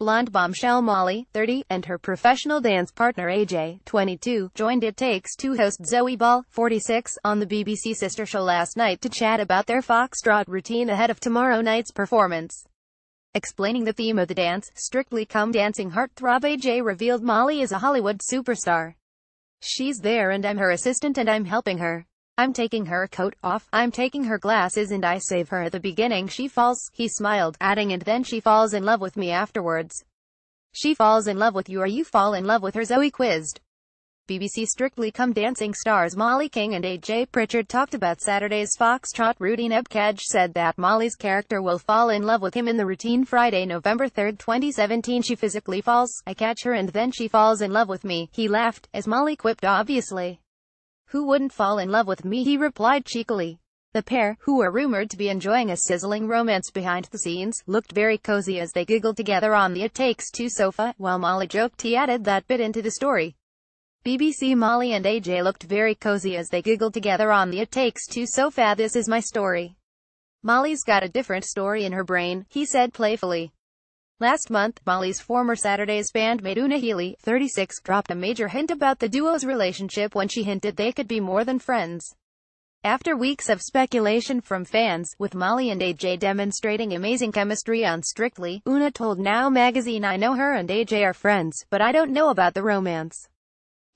Blonde bombshell Molly, 30, and her professional dance partner AJ, 22, joined It Takes Two host Zoe Ball, 46, on the BBC sister show last night to chat about their foxtrot routine ahead of tomorrow night's performance. Explaining the theme of the dance, Strictly Come Dancing heartthrob AJ revealed Molly is a Hollywood superstar. She's there and I'm her assistant and I'm helping her. I'm taking her coat off, I'm taking her glasses and I save her at the beginning she falls, he smiled, adding and then she falls in love with me afterwards. She falls in love with you or you fall in love with her Zoe quizzed. BBC Strictly Come Dancing stars Molly King and A.J. Pritchard talked about Saturday's Foxtrot Rudy Nebkaj said that Molly's character will fall in love with him in the routine Friday, November 3, 2017 she physically falls, I catch her and then she falls in love with me, he laughed, as Molly quipped obviously. Who wouldn't fall in love with me? He replied cheekily. The pair, who were rumored to be enjoying a sizzling romance behind the scenes, looked very cozy as they giggled together on the It Takes Two sofa, while Molly joked he added that bit into the story. BBC Molly and AJ looked very cozy as they giggled together on the It Takes Two sofa. This is my story. Molly's got a different story in her brain, he said playfully. Last month, Molly's former Saturdays bandmate Una Healy, 36, dropped a major hint about the duo's relationship when she hinted they could be more than friends. After weeks of speculation from fans, with Molly and AJ demonstrating amazing chemistry on Strictly, Una told Now magazine I know her and AJ are friends, but I don't know about the romance.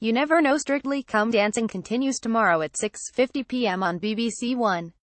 You never know Strictly Come Dancing continues tomorrow at 6.50pm on BBC One.